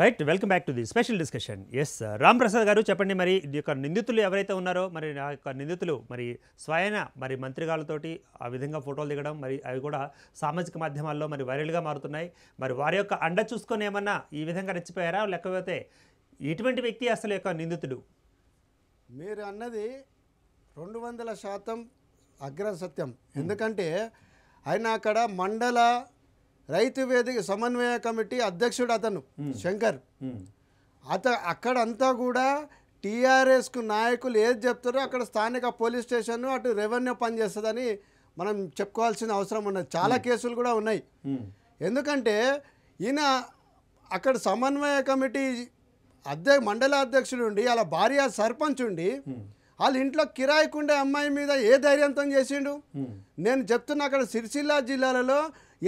right welcome back to the special discussion S Ram Prasad garu చెప్పండి మరి యొక్క నిందితులు ఎవరైతే ఉన్నారో మరి ఆ యొక్క నిందితులు మరి స్వయన మరి మంత్రిగాలతోటి ఆ విధంగా ఫోటోలు దిగడం మరి అవి కూడా సామాజిక మాధ్యమాల్లో మరి వైరల్గా మారుతున్నాయి మరి వారి యొక్క అండ చూసుకొని ఏమన్నా ఈ విధంగా రెచ్చిపోయారా లేకపోతే ఎటువంటి వ్యక్తి అసలు యొక్క నిందితుడు మీరు అన్నది రెండు వందల శాతం అగ్రసత్యం ఎందుకంటే ఆయన అక్కడ మండల రైతు వేదిక సమన్వయ కమిటీ అధ్యక్షుడు అతను శంకర్ అత అక్కడంతా కూడా టీఆర్ఎస్కు నాయకులు ఏది చెప్తారో అక్కడ స్థానిక పోలీస్ స్టేషన్ అటు రెవెన్యూ పనిచేస్తుందని మనం చెప్పుకోవాల్సిన అవసరం ఉన్నది చాలా కేసులు కూడా ఉన్నాయి ఎందుకంటే ఈయన అక్కడ సమన్వయ కమిటీ అధ్య మండల అధ్యక్షుడు ఉండి అలా భార్య సర్పంచ్ ఉండి వాళ్ళ ఇంట్లో కిరాయికుండే అమ్మాయి మీద ఏ ధైర్యంతం చేసిండు నేను చెప్తున్నా అక్కడ సిరిసిల్ల జిల్లాలలో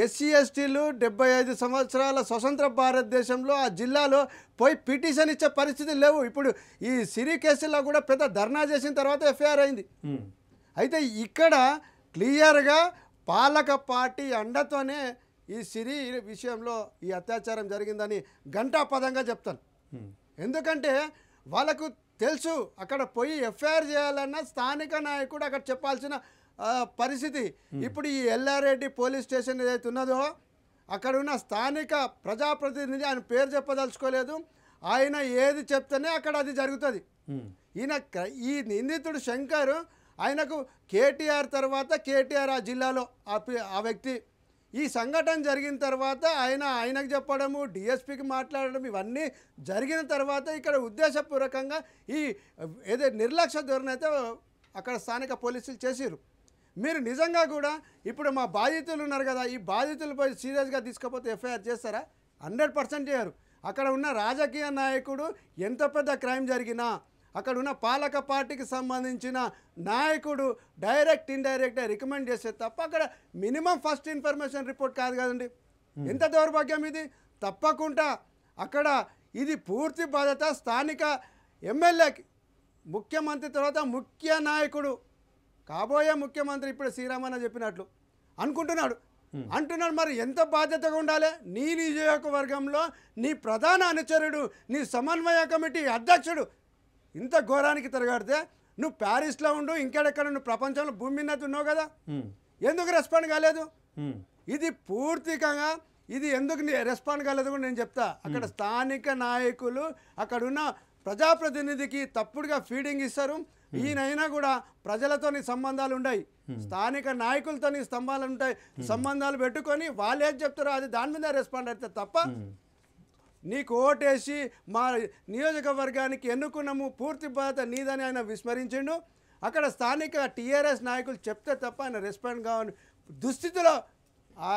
ఎస్సీ ఎస్టీలు డెబ్బై ఐదు సంవత్సరాల స్వతంత్ర భారతదేశంలో ఆ జిల్లాలో పోయి పిటిషన్ ఇచ్చే పరిస్థితి లేవు ఇప్పుడు ఈ సిరి కేసుల్లో కూడా పెద్ద ధర్నా చేసిన తర్వాత ఎఫ్ఐఆర్ అయింది అయితే ఇక్కడ క్లియర్గా పాలక పార్టీ అండతోనే ఈ సిరి విషయంలో ఈ అత్యాచారం జరిగిందని గంటాపదంగా చెప్తాను ఎందుకంటే వాళ్ళకు తెలుసు అక్కడ పోయి ఎఫ్ఐఆర్ చేయాలన్నా స్థానిక నాయకుడు అక్కడ చెప్పాల్సిన పరిస్థితి ఇప్పుడు ఈ ఎల్లారెడ్డి పోలీస్ స్టేషన్ ఏదైతే ఉన్నదో అక్కడ ఉన్న స్థానిక ప్రజాప్రతినిధి ఆయన పేరు చెప్పదలుచుకోలేదు ఆయన ఏది చెప్తేనే అక్కడ అది జరుగుతుంది ఈయన ఈ నిందితుడు శంకర్ ఆయనకు కేటీఆర్ తర్వాత కేటీఆర్ ఆ జిల్లాలో ఆ వ్యక్తి ఈ సంఘటన జరిగిన తర్వాత ఆయన ఆయనకు చెప్పడము డిఎస్పికి మాట్లాడడం ఇవన్నీ జరిగిన తర్వాత ఇక్కడ ఉద్దేశపూర్వకంగా ఈ ఏదో నిర్లక్ష్య ధోరణి అయితే అక్కడ స్థానిక పోలీసులు చేసిరు మీరు నిజంగా కూడా ఇప్పుడు మా బాధితులు ఉన్నారు కదా ఈ బాధితులపై సీరియస్గా తీసుకపోతే ఎఫ్ఐఆర్ చేస్తారా హండ్రెడ్ పర్సెంట్ చేయరు అక్కడ ఉన్న రాజకీయ నాయకుడు ఎంత పెద్ద క్రైమ్ జరిగినా అక్కడ ఉన్న పాలక పార్టీకి సంబంధించిన నాయకుడు డైరెక్ట్ ఇండైరెక్ట్ రికమెండ్ చేస్తే తప్ప అక్కడ మినిమం ఫస్ట్ ఇన్ఫర్మేషన్ రిపోర్ట్ కాదు కదండి ఎంత దౌర్భాగ్యం ఇది తప్పకుండా అక్కడ ఇది పూర్తి బాధ్యత స్థానిక ఎమ్మెల్యేకి ముఖ్యమంత్రి తర్వాత ముఖ్య నాయకుడు కాబోయే ముఖ్యమంత్రి ఇప్పుడు శ్రీరామన్న చెప్పినట్లు అనుకుంటున్నాడు అంటున్నాడు మరి ఎంత బాధ్యతగా ఉండాలి నీ నియోజకవర్గంలో నీ ప్రధాన అనుచరుడు నీ సమన్వయ కమిటీ అధ్యక్షుడు ఇంత ఘోరానికి తిరగాడితే నువ్వు ప్యారిస్లో ఉండు ఇంకెడెక్కడ నువ్వు ప్రపంచంలో భూమి మీద ఉన్నావు కదా ఎందుకు రెస్పాండ్ కాలేదు ఇది పూర్తిగా ఇది ఎందుకు రెస్పాండ్ కాలేదు కూడా నేను చెప్తా అక్కడ స్థానిక నాయకులు అక్కడున్న ప్రజాప్రతినిధికి తప్పుడుగా ఫీడింగ్ ఇస్తారు ఈయనైనా కూడా ప్రజలతోని సంబంధాలు ఉన్నాయి స్థానిక నాయకులతోని స్తంభాలు ఉంటాయి సంబంధాలు పెట్టుకొని వాళ్ళు ఏం చెప్తారో అది దాని మీద రెస్పాండ్ అయితే తప్ప నీకు ఓటేసి మా నియోజకవర్గానికి ఎన్నుకున్నాము పూర్తి బాధ నీదని ఆయన విస్మరించిండు అక్కడ స్థానిక టీఆర్ఎస్ నాయకులు చెప్తే తప్ప ఆయన రెస్పాండ్ కావని దుస్థితిలో ఆ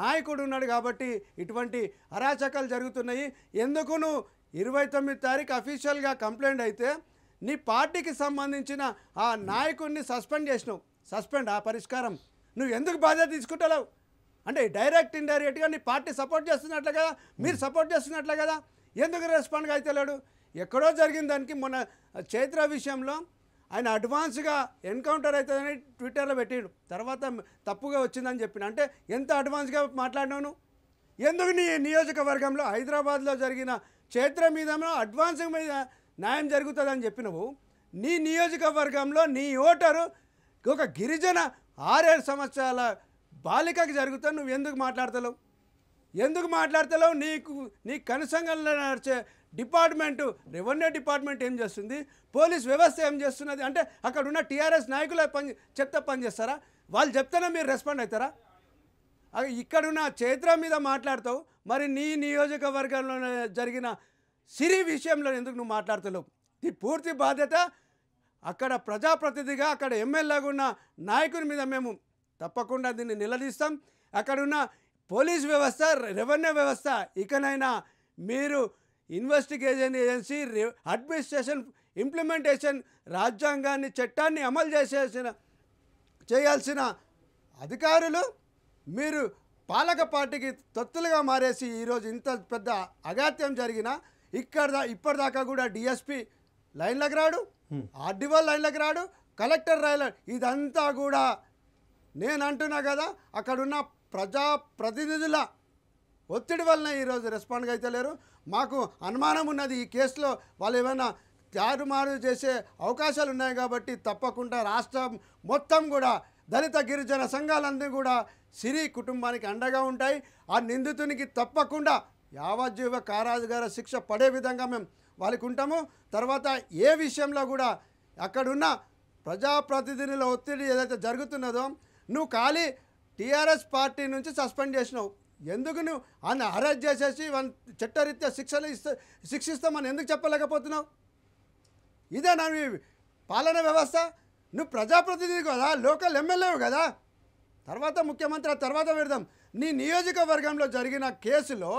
నాయకుడు ఉన్నాడు కాబట్టి ఇటువంటి అరాచకాలు జరుగుతున్నాయి ఎందుకును ఇరవై తొమ్మిది తారీఖు అఫీషియల్గా కంప్లైంట్ అయితే నీ పార్టీకి సంబంధించిన ఆ నాయకుడిని సస్పెండ్ చేసినావు సస్పెండ్ ఆ పరిష్కారం నువ్వు ఎందుకు బాధ్యత తీసుకుంటలేవు అంటే డైరెక్ట్ ఇండైరెక్ట్గా నీ పార్టీ సపోర్ట్ చేస్తున్నట్లే కదా మీరు సపోర్ట్ చేస్తున్నట్లే కదా ఎందుకు రెస్పాండ్గా అయితే లేడు ఎక్కడో జరిగిన దానికి మొన్న చైత్ర విషయంలో ఆయన అడ్వాన్స్గా ఎన్కౌంటర్ అవుతుందని ట్విట్టర్లో పెట్టాడు తర్వాత తప్పుగా వచ్చిందని చెప్పిన అంటే ఎంత అడ్వాన్స్గా మాట్లాడినావు ఎందుకు నీ నియోజకవర్గంలో హైదరాబాద్లో జరిగిన చైత్ర మీద అడ్వాన్స్ మీద న్యాయం జరుగుతుందని చెప్పినవు నీ నియోజకవర్గంలో నీ ఓటరు ఒక గిరిజన ఆరేడు సంవత్సరాల బాలికకి జరుగుతా నువ్వు ఎందుకు మాట్లాడతలేవు ఎందుకు మాట్లాడతలేవు నీకు నీ కనుసంగంలో నడిచే డిపార్ట్మెంటు రెవెన్యూ డిపార్ట్మెంట్ ఏం చేస్తుంది పోలీస్ వ్యవస్థ ఏం చేస్తున్నది అంటే అక్కడ ఉన్న టీఆర్ఎస్ నాయకులు పని చెప్తే పనిచేస్తారా వాళ్ళు చెప్తేనే మీరు రెస్పాండ్ అవుతారా ఇక్కడున్న చైత్ర మీద మాట్లాడతావు మరి నీ నియోజకవర్గంలో జరిగిన సిరి విషయంలో ఎందుకు నువ్వు మాట్లాడుతున్నావు ఈ పూర్తి బాధ్యత అక్కడ ప్రజాప్రతినిధిగా అక్కడ ఎమ్మెల్యేగా ఉన్న నాయకుని మీద మేము తప్పకుండా దీన్ని నిలదీస్తాం అక్కడున్న పోలీస్ వ్యవస్థ రెవెన్యూ వ్యవస్థ ఇకనైనా మీరు ఇన్వెస్టిగేషన్ ఏజెన్సీ అడ్మినిస్ట్రేషన్ ఇంప్లిమెంటేషన్ రాజ్యాంగాన్ని చట్టాన్ని అమలు చేసేసిన చేయాల్సిన అధికారులు మీరు పాలక పార్టీకి తొత్తులుగా మారేసి ఈరోజు ఇంత పెద్ద అగాత్యం జరిగినా ఇక్కడ ఇప్పటిదాకా కూడా డిఎస్పీ లైన్లకు రాడు ఆర్డీఓ లైన్లకు రాడు కలెక్టర్ రాయల ఇదంతా కూడా నేను అంటున్నా కదా అక్కడున్న ప్రజా ప్రతినిధుల ఒత్తిడి వలన ఈరోజు రెస్పాండ్గా అయితే లేరు మాకు అనుమానం ఉన్నది ఈ కేసులో వాళ్ళు ఏమైనా తారుమారు చేసే అవకాశాలు ఉన్నాయి కాబట్టి తప్పకుండా రాష్ట్రం మొత్తం కూడా దళిత గిరిజన సంఘాలన్నీ కూడా సిరి కుటుంబానికి అండగా ఉంటాయి ఆ నిందితునికి తప్పకుండా యావజ్జీవ కారాజు గారు శిక్ష పడే విధంగా మేము వాళ్ళకి ఉంటాము తర్వాత ఏ విషయంలో కూడా అక్కడున్న ప్రజాప్రతినిధుల ఒత్తిడి ఏదైతే జరుగుతున్నదో నువ్వు ఖాళీ టీఆర్ఎస్ పార్టీ నుంచి సస్పెండ్ చేసినావు ఎందుకు నువ్వు ఆయన అరెస్ట్ చేసేసి వాళ్ళని చట్టరీత్యా శిక్షలు ఇస్తా శిక్షిస్తామని ఎందుకు చెప్పలేకపోతున్నావు ఇదే నా పాలన వ్యవస్థ నువ్వు ప్రజాప్రతినిధి కదా లోకల్ ఎమ్మెల్యేవు కదా తర్వాత ముఖ్యమంత్రి తర్వాత పెడదాం నీ నియోజకవర్గంలో జరిగిన కేసులో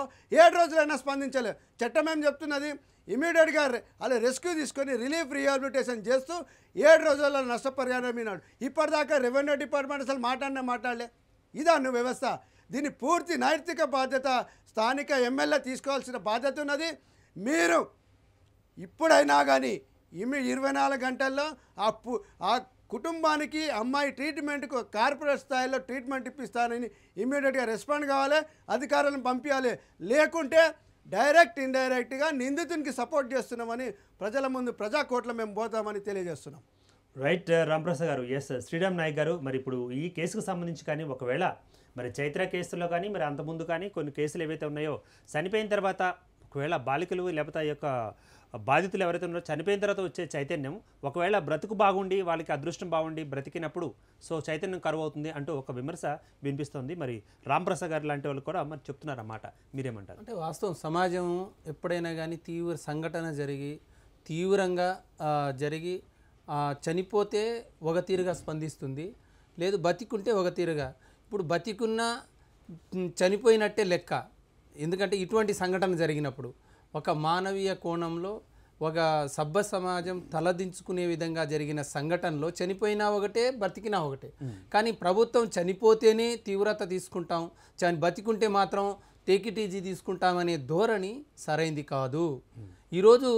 ఏడు రోజులైనా స్పందించలేదు చట్టం ఏం చెప్తున్నది ఇమీడియట్గా అలా రెస్క్యూ తీసుకొని రిలీఫ్ రీహాబిలిటేషన్ చేస్తూ ఏడు రోజుల్లో నష్టపరిహారం ఇన్నాడు ఇప్పటిదాకా రెవెన్యూ డిపార్ట్మెంట్ అసలు మాట్లాడినా మాట్లాడలే ఇదా నువ్వు వ్యవస్థ దీని పూర్తి నైతిక బాధ్యత స్థానిక ఎమ్మెల్యే తీసుకోవాల్సిన బాధ్యత ఉన్నది మీరు ఇప్పుడైనా కానీ ఇమి ఇరవై నాలుగు గంటల్లో ఆ ఆ కుటుంబానికి అమ్మాయి ట్రీట్మెంట్కు కార్పొరేట్ స్థాయిలో ట్రీట్మెంట్ ఇప్పిస్తానని ఇమ్మీడియట్గా రెస్పాండ్ కావాలి అధికారులను పంపించాలి లేకుంటే డైరెక్ట్ ఇండైరెక్ట్గా నిందితునికి సపోర్ట్ చేస్తున్నామని ప్రజల ముందు ప్రజాకోట్ల మేము పోతామని తెలియజేస్తున్నాం రైట్ రామప్రసాద్ గారు ఎస్ శ్రీరామ్ నాయక్ గారు మరి ఇప్పుడు ఈ కేసుకు సంబంధించి కానీ ఒకవేళ మరి చైత్ర కేసులో కానీ మరి అంతకుముందు కానీ కొన్ని కేసులు ఏవైతే ఉన్నాయో చనిపోయిన తర్వాత ఒకవేళ బాలికలు లేకపోతే ఆ యొక్క బాధితులు ఎవరైతే ఉన్నారో చనిపోయిన తర్వాత వచ్చే చైతన్యం ఒకవేళ బ్రతుకు బాగుండి వాళ్ళకి అదృష్టం బాగుండి బ్రతికినప్పుడు సో చైతన్యం కరువు అవుతుంది అంటూ ఒక విమర్శ వినిపిస్తుంది మరి రాంప్రసాద్ గారు లాంటి వాళ్ళు కూడా మరి చెప్తున్నారు అన్నమాట మీరేమంటారు అంటే వాస్తవం సమాజం ఎప్పుడైనా కానీ తీవ్ర సంఘటన జరిగి తీవ్రంగా జరిగి చనిపోతే ఒక తీరుగా స్పందిస్తుంది లేదు బతికుంటే ఒక తీరుగా ఇప్పుడు బతికున్న చనిపోయినట్టే లెక్క ఎందుకంటే ఇటువంటి సంఘటన జరిగినప్పుడు ఒక మానవీయ కోణంలో ఒక సభ్య సమాజం తలదించుకునే విధంగా జరిగిన సంఘటనలో చనిపోయినా ఒకటే బ్రతికినా ఒకటే కానీ ప్రభుత్వం చనిపోతేనే తీవ్రత తీసుకుంటాం చని బతికుంటే మాత్రం టేకిటీజీ తీసుకుంటామనే ధోరణి సరైంది కాదు ఈరోజు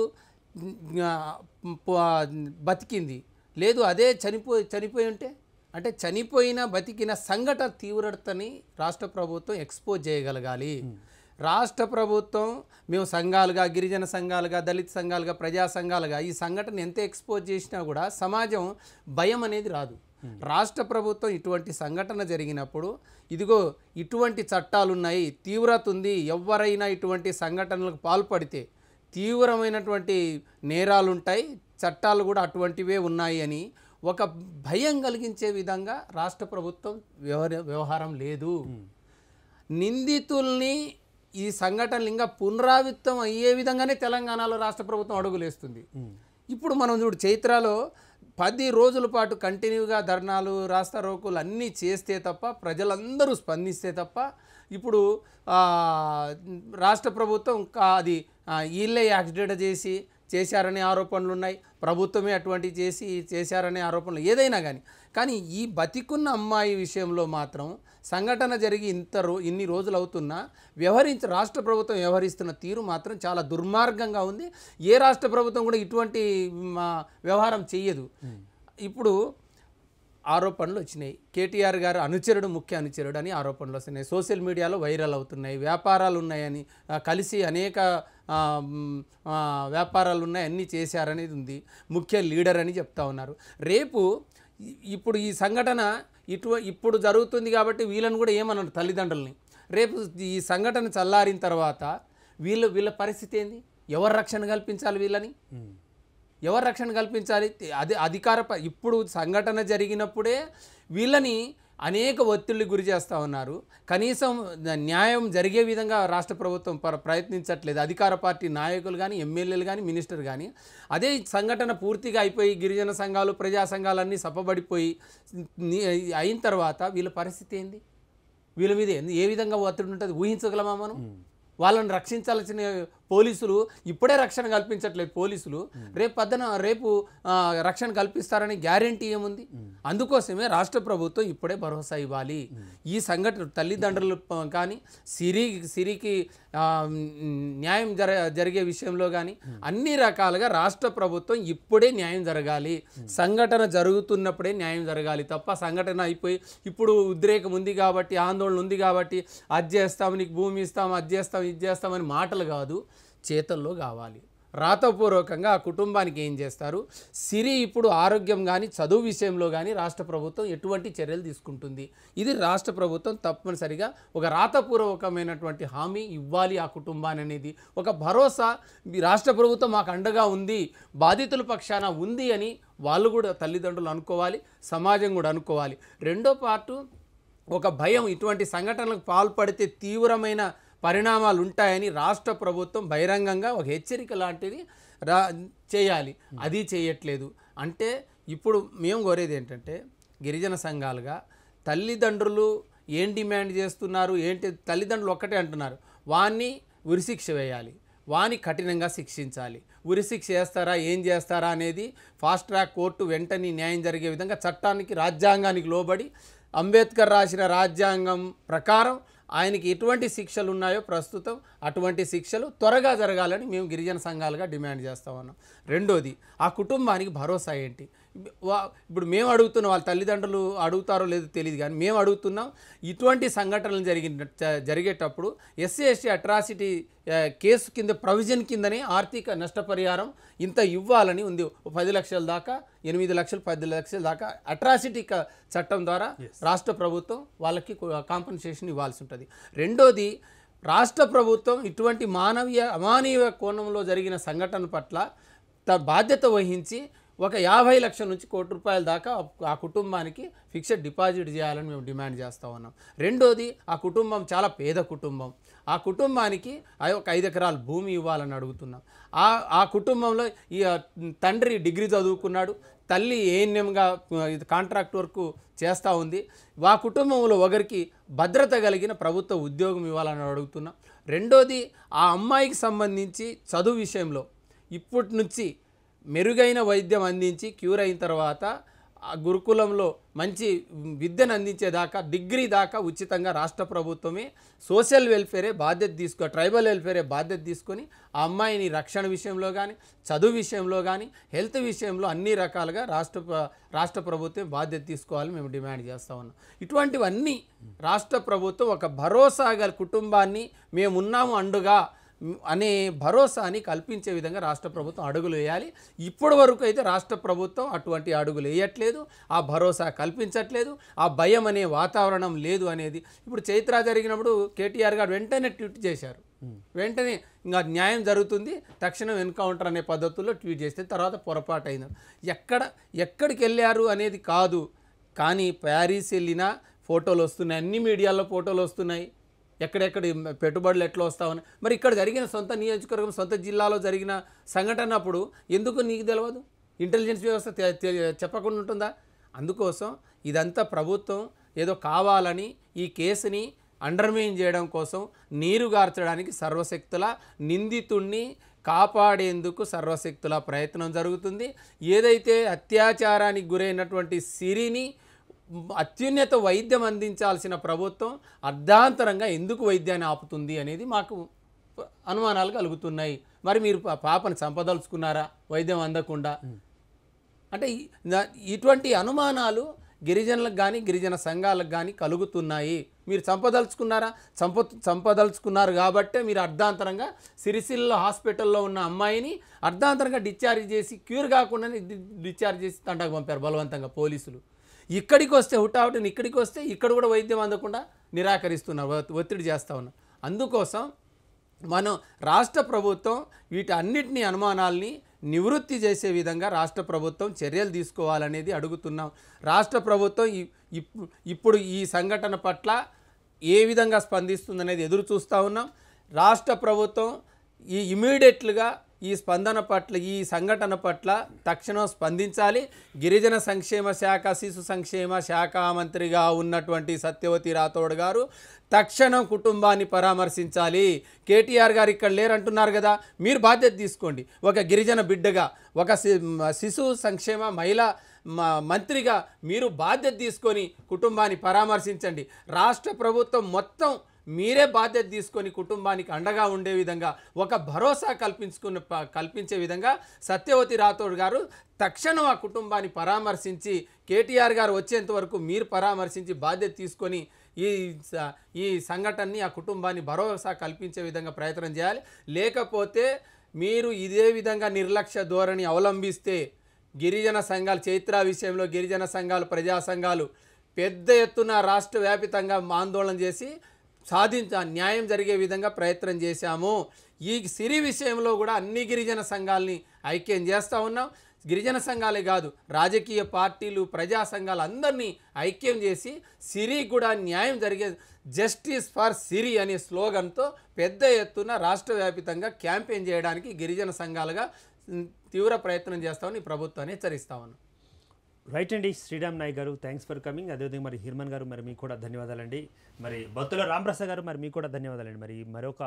బతికింది లేదు అదే చనిపో చనిపోయి ఉంటే అంటే చనిపోయిన బతికిన సంఘటన తీవ్రతని రాష్ట్ర ప్రభుత్వం ఎక్స్పోజ్ చేయగలగాలి రాష్ట్ర ప్రభుత్వం మేము సంఘాలుగా గిరిజన సంఘాలుగా దళిత సంఘాలుగా ప్రజా సంఘాలుగా ఈ సంఘటన ఎంత ఎక్స్పోజ్ చేసినా కూడా సమాజం భయం అనేది రాదు రాష్ట్ర ప్రభుత్వం ఇటువంటి సంఘటన జరిగినప్పుడు ఇదిగో ఇటువంటి చట్టాలు ఉన్నాయి తీవ్రత ఉంది ఎవరైనా ఇటువంటి సంఘటనలకు పాల్పడితే తీవ్రమైనటువంటి నేరాలుంటాయి చట్టాలు కూడా అటువంటివే ఉన్నాయి అని ఒక భయం కలిగించే విధంగా రాష్ట్ర ప్రభుత్వం వ్యవహారం లేదు నిందితుల్ని ఈ సంఘటనలు ఇంకా పునరావృత్తం అయ్యే విధంగానే తెలంగాణలో రాష్ట్ర ప్రభుత్వం అడుగులేస్తుంది ఇప్పుడు మనం చూడు చైత్రలో పది రోజుల పాటు కంటిన్యూగా ధర్నాలు రాస్తారోకులు అన్నీ చేస్తే తప్ప ప్రజలందరూ స్పందిస్తే తప్ప ఇప్పుడు రాష్ట్ర ప్రభుత్వం అది ఈళ్ళే యాక్సిడెంట్ చేసి చేశారనే ఆరోపణలు ఉన్నాయి ప్రభుత్వమే అటువంటి చేసి చేశారనే ఆరోపణలు ఏదైనా కానీ కానీ ఈ బతికున్న అమ్మాయి విషయంలో మాత్రం సంఘటన జరిగి ఇంత రో ఇన్ని రోజులు అవుతున్నా వ్యవహరించి రాష్ట్ర ప్రభుత్వం వ్యవహరిస్తున్న తీరు మాత్రం చాలా దుర్మార్గంగా ఉంది ఏ రాష్ట్ర ప్రభుత్వం కూడా ఇటువంటి వ్యవహారం చెయ్యదు ఇప్పుడు ఆరోపణలు వచ్చినాయి కేటీఆర్ గారు అనుచరుడు ముఖ్య అనుచరుడు అని ఆరోపణలు వస్తున్నాయి సోషల్ మీడియాలో వైరల్ అవుతున్నాయి వ్యాపారాలు ఉన్నాయని కలిసి అనేక వ్యాపారాలు ఉన్నాయి అన్నీ చేశారనేది ఉంది ముఖ్య లీడర్ అని చెప్తా ఉన్నారు రేపు ఇప్పుడు ఈ సంఘటన ఇటు ఇప్పుడు జరుగుతుంది కాబట్టి వీళ్ళని కూడా ఏమన్నారు తల్లిదండ్రులని రేపు ఈ సంఘటన చల్లారిన తర్వాత వీళ్ళు వీళ్ళ పరిస్థితి ఏంది ఎవరు రక్షణ కల్పించాలి వీళ్ళని ఎవరు రక్షణ కల్పించాలి అదే అధికార ఇప్పుడు సంఘటన జరిగినప్పుడే వీళ్ళని అనేక ఒత్తిళ్ళు గురి చేస్తూ ఉన్నారు కనీసం న్యాయం జరిగే విధంగా రాష్ట్ర ప్రభుత్వం ప్రయత్నించట్లేదు అధికార పార్టీ నాయకులు కానీ ఎమ్మెల్యేలు కానీ మినిస్టర్ కానీ అదే సంఘటన పూర్తిగా అయిపోయి గిరిజన సంఘాలు ప్రజా సంఘాలన్నీ సప్పబడిపోయి అయిన తర్వాత వీళ్ళ పరిస్థితి ఏంది వీళ్ళ మీద ఏ విధంగా ఒత్తిడి ఉంటుంది ఊహించగలమా మనం వాళ్ళని రక్షించాల్సిన పోలీసులు ఇప్పుడే రక్షణ కల్పించట్లేదు పోలీసులు రేపు పద్దన రేపు రక్షణ కల్పిస్తారని గ్యారంటీ ఏముంది అందుకోసమే రాష్ట్ర ప్రభుత్వం ఇప్పుడే భరోసా ఇవ్వాలి ఈ సంఘటన తల్లిదండ్రులు కానీ సిరి సిరికి న్యాయం జర జరిగే విషయంలో కానీ అన్ని రకాలుగా రాష్ట్ర ప్రభుత్వం ఇప్పుడే న్యాయం జరగాలి సంఘటన జరుగుతున్నప్పుడే న్యాయం జరగాలి తప్ప సంఘటన అయిపోయి ఇప్పుడు ఉద్రేకం ఉంది కాబట్టి ఆందోళన ఉంది కాబట్టి అది చేస్తాం నీకు భూమి ఇస్తాం అది చేస్తాం ఇది చేస్తామని మాటలు కాదు చేతల్లో కావాలి రాతపూర్వకంగా ఆ కుటుంబానికి ఏం చేస్తారు సిరి ఇప్పుడు ఆరోగ్యం కానీ చదువు విషయంలో కానీ రాష్ట్ర ప్రభుత్వం ఎటువంటి చర్యలు తీసుకుంటుంది ఇది రాష్ట్ర ప్రభుత్వం తప్పనిసరిగా ఒక రాతపూర్వకమైనటువంటి హామీ ఇవ్వాలి ఆ కుటుంబాన్ని అనేది ఒక భరోసా రాష్ట్ర ప్రభుత్వం మాకు అండగా ఉంది బాధితుల పక్షాన ఉంది అని వాళ్ళు కూడా తల్లిదండ్రులు అనుకోవాలి సమాజం కూడా అనుకోవాలి రెండో పార్టు ఒక భయం ఇటువంటి సంఘటనలకు పాల్పడితే తీవ్రమైన పరిణామాలు ఉంటాయని రాష్ట్ర ప్రభుత్వం బహిరంగంగా ఒక హెచ్చరిక లాంటిది రా చేయాలి అది చేయట్లేదు అంటే ఇప్పుడు మేము కోరేది ఏంటంటే గిరిజన సంఘాలుగా తల్లిదండ్రులు ఏం డిమాండ్ చేస్తున్నారు ఏంటి తల్లిదండ్రులు ఒక్కటే అంటున్నారు వాన్ని ఉరిశిక్ష వేయాలి వాని కఠినంగా శిక్షించాలి ఉరిశిక్ష చేస్తారా ఏం చేస్తారా అనేది ఫాస్ట్ ట్రాక్ కోర్టు వెంటనే న్యాయం జరిగే విధంగా చట్టానికి రాజ్యాంగానికి లోబడి అంబేద్కర్ రాసిన రాజ్యాంగం ప్రకారం ఆయనకి ఎటువంటి శిక్షలు ఉన్నాయో ప్రస్తుతం అటువంటి శిక్షలు త్వరగా జరగాలని మేము గిరిజన సంఘాలుగా డిమాండ్ చేస్తా ఉన్నాం రెండోది ఆ కుటుంబానికి భరోసా ఏంటి ఇప్పుడు మేము అడుగుతున్నాం వాళ్ళ తల్లిదండ్రులు అడుగుతారో లేదో తెలియదు కానీ మేము అడుగుతున్నాం ఇటువంటి సంఘటనలు జరిగిన జరిగేటప్పుడు ఎస్సీ ఎస్టీ అట్రాసిటీ కేసు కింద ప్రొవిజన్ కిందనే ఆర్థిక నష్టపరిహారం ఇంత ఇవ్వాలని ఉంది పది లక్షల దాకా ఎనిమిది లక్షలు పది లక్షల దాకా అట్రాసిటీ చట్టం ద్వారా రాష్ట్ర ప్రభుత్వం వాళ్ళకి కాంపన్సేషన్ ఇవ్వాల్సి ఉంటుంది రెండోది రాష్ట్ర ప్రభుత్వం ఇటువంటి మానవీయ అమానవీయ కోణంలో జరిగిన సంఘటన పట్ల బాధ్యత వహించి ఒక యాభై లక్షల నుంచి కోటి రూపాయల దాకా ఆ కుటుంబానికి ఫిక్స్డ్ డిపాజిట్ చేయాలని మేము డిమాండ్ చేస్తూ ఉన్నాం రెండోది ఆ కుటుంబం చాలా పేద కుటుంబం ఆ కుటుంబానికి ఒక ఐదు ఎకరాల భూమి ఇవ్వాలని అడుగుతున్నాం ఆ ఆ కుటుంబంలో ఈ తండ్రి డిగ్రీ చదువుకున్నాడు తల్లి ఏఎన్ఎంగా ఇది కాంట్రాక్ట్ వర్క్ చేస్తూ ఉంది ఆ కుటుంబంలో ఒకరికి భద్రత కలిగిన ప్రభుత్వ ఉద్యోగం ఇవ్వాలని అడుగుతున్నాం రెండోది ఆ అమ్మాయికి సంబంధించి చదువు విషయంలో ఇప్పటి నుంచి మెరుగైన వైద్యం అందించి క్యూర్ అయిన తర్వాత గురుకులంలో మంచి విద్యను అందించేదాకా డిగ్రీ దాకా ఉచితంగా రాష్ట్ర ప్రభుత్వమే సోషల్ వెల్ఫేరే బాధ్యత తీసుకో ట్రైబల్ వెల్ఫేరే బాధ్యత తీసుకొని ఆ అమ్మాయిని రక్షణ విషయంలో కానీ చదువు విషయంలో కానీ హెల్త్ విషయంలో అన్ని రకాలుగా రాష్ట్ర రాష్ట్ర ప్రభుత్వం బాధ్యత తీసుకోవాలని మేము డిమాండ్ చేస్తూ ఉన్నాం ఇటువంటివన్నీ రాష్ట్ర ప్రభుత్వం ఒక భరోసాగల కుటుంబాన్ని మేమున్నాము అండుగా అనే భరోసాని కల్పించే విధంగా రాష్ట్ర ప్రభుత్వం అడుగులు వేయాలి ఇప్పటి వరకు అయితే రాష్ట్ర ప్రభుత్వం అటువంటి అడుగులు వేయట్లేదు ఆ భరోసా కల్పించట్లేదు ఆ భయం అనే వాతావరణం లేదు అనేది ఇప్పుడు చైత్ర జరిగినప్పుడు కేటీఆర్ గారు వెంటనే ట్వీట్ చేశారు వెంటనే ఇంకా న్యాయం జరుగుతుంది తక్షణం ఎన్కౌంటర్ అనే పద్ధతుల్లో ట్వీట్ చేస్తే తర్వాత పొరపాటు ఎక్కడ ఎక్కడికి వెళ్ళారు అనేది కాదు కానీ ప్యారిస్ వెళ్ళినా ఫోటోలు వస్తున్నాయి అన్ని మీడియాల్లో ఫోటోలు వస్తున్నాయి ఎక్కడెక్కడ పెట్టుబడులు ఎట్లా వస్తామని మరి ఇక్కడ జరిగిన సొంత నియోజకవర్గం సొంత జిల్లాలో జరిగిన సంఘటన అప్పుడు ఎందుకు నీకు తెలియదు ఇంటెలిజెన్స్ వ్యవస్థ చెప్పకుండా ఉంటుందా అందుకోసం ఇదంతా ప్రభుత్వం ఏదో కావాలని ఈ కేసుని అండర్మైన్ చేయడం కోసం నీరు గార్చడానికి సర్వశక్తుల నిందితుణ్ణి కాపాడేందుకు సర్వశక్తుల ప్రయత్నం జరుగుతుంది ఏదైతే అత్యాచారానికి గురైనటువంటి సిరిని అత్యున్నత వైద్యం అందించాల్సిన ప్రభుత్వం అర్ధాంతరంగా ఎందుకు వైద్యాన్ని ఆపుతుంది అనేది మాకు అనుమానాలు కలుగుతున్నాయి మరి మీరు పాపను సంపదలుచుకున్నారా వైద్యం అందకుండా అంటే ఇటువంటి అనుమానాలు గిరిజనులకు కానీ గిరిజన సంఘాలకు కానీ కలుగుతున్నాయి మీరు చంపదలుచుకున్నారా చంప చంపదలుచుకున్నారు కాబట్టే మీరు అర్ధాంతరంగా సిరిసిల్ల హాస్పిటల్లో ఉన్న అమ్మాయిని అర్ధాంతరంగా డిశ్చార్జ్ చేసి క్యూర్ కాకుండానే డిశ్చార్జ్ చేసి తండాకు పంపారు బలవంతంగా పోలీసులు ఇక్కడికి వస్తే హుటాహుటిని ఇక్కడికి వస్తే ఇక్కడ కూడా వైద్యం అందకుండా నిరాకరిస్తున్నారు ఒత్తిడి చేస్తూ ఉన్నారు అందుకోసం మనం రాష్ట్ర ప్రభుత్వం వీటన్నిటిని అనుమానాల్ని నివృత్తి చేసే విధంగా రాష్ట్ర ప్రభుత్వం చర్యలు తీసుకోవాలనేది అడుగుతున్నాం రాష్ట్ర ప్రభుత్వం ఇప్పుడు ఈ సంఘటన పట్ల ఏ విధంగా స్పందిస్తుందనేది ఎదురు చూస్తూ ఉన్నాం రాష్ట్ర ప్రభుత్వం ఈ ఇమీడియట్లుగా ఈ స్పందన పట్ల ఈ సంఘటన పట్ల తక్షణం స్పందించాలి గిరిజన సంక్షేమ శాఖ శిశు సంక్షేమ శాఖ మంత్రిగా ఉన్నటువంటి సత్యవతి రాథోడ్ గారు తక్షణం కుటుంబాన్ని పరామర్శించాలి కేటీఆర్ గారు ఇక్కడ లేరంటున్నారు కదా మీరు బాధ్యత తీసుకోండి ఒక గిరిజన బిడ్డగా ఒక శిశు సంక్షేమ మహిళ మంత్రిగా మీరు బాధ్యత తీసుకొని కుటుంబాన్ని పరామర్శించండి రాష్ట్ర ప్రభుత్వం మొత్తం మీరే బాధ్యత తీసుకొని కుటుంబానికి అండగా ఉండే విధంగా ఒక భరోసా కల్పించుకున్న కల్పించే విధంగా సత్యవతి రాథోడ్ గారు తక్షణం ఆ కుటుంబాన్ని పరామర్శించి కేటీఆర్ గారు వచ్చేంత వరకు మీరు పరామర్శించి బాధ్యత తీసుకొని ఈ ఈ సంఘటనని ఆ కుటుంబాన్ని భరోసా కల్పించే విధంగా ప్రయత్నం చేయాలి లేకపోతే మీరు ఇదే విధంగా నిర్లక్ష్య ధోరణి అవలంబిస్తే గిరిజన సంఘాలు చైత్ర విషయంలో గిరిజన సంఘాలు ప్రజా సంఘాలు పెద్ద ఎత్తున రాష్ట్ర వ్యాపితంగా ఆందోళన చేసి సాధించ న్యాయం జరిగే విధంగా ప్రయత్నం చేశాము ఈ సిరి విషయంలో కూడా అన్ని గిరిజన సంఘాలని ఐక్యం చేస్తూ ఉన్నాం గిరిజన సంఘాలే కాదు రాజకీయ పార్టీలు ప్రజా సంఘాలు అందరినీ ఐక్యం చేసి సిరి కూడా న్యాయం జరిగే జస్టిస్ ఫర్ సిరి అనే స్లోగన్తో పెద్ద ఎత్తున రాష్ట్ర వ్యాపితంగా క్యాంపెయిన్ చేయడానికి గిరిజన సంఘాలుగా తీవ్ర ప్రయత్నం చేస్తామని ప్రభుత్వాన్ని హెచ్చరిస్తా ఉన్నాం రైట్ అండి శ్రీరామ్ నాయక్ గారు థ్యాంక్స్ ఫర్ కమింగ్ అదేవిధంగా మరి హిర్మన్ గారు మరి మీకు కూడా ధన్యవాదాలండి మరి భక్తుల రామప్రసాద్ గారు మరి మీకు కూడా ధన్యవాదాలండి మరి మరొక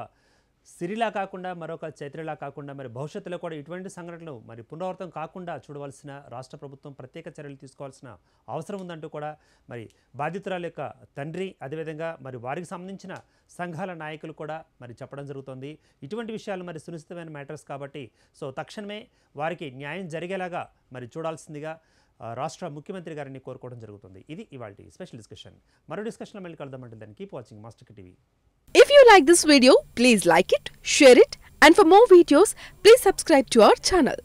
సిరిలా కాకుండా మరొక చైత్రలా కాకుండా మరి భవిష్యత్తులో కూడా ఇటువంటి సంఘటనలు మరి పునరావృతం కాకుండా చూడవలసిన రాష్ట్ర ప్రభుత్వం ప్రత్యేక చర్యలు తీసుకోవాల్సిన అవసరం ఉందంటూ కూడా మరి బాధితురాల యొక్క తండ్రి అదేవిధంగా మరి వారికి సంబంధించిన సంఘాల నాయకులు కూడా మరి చెప్పడం జరుగుతుంది ఇటువంటి విషయాలు మరి సునిశ్చితమైన మ్యాటర్స్ కాబట్టి సో తక్షణమే వారికి న్యాయం జరిగేలాగా మరి చూడాల్సిందిగా రాష్ట్ర ముఖ్యమంత్రి గారిని కోరుకోవడం జరుగుతుంది ఇది ఇవాళ స్పెషల్ డిస్కషన్ మరో డిస్కషన్లో మళ్ళీ కలుద్దామంటే దాన్ని keep watching Master TV if you like this video please like it share it and for more videos please subscribe to our channel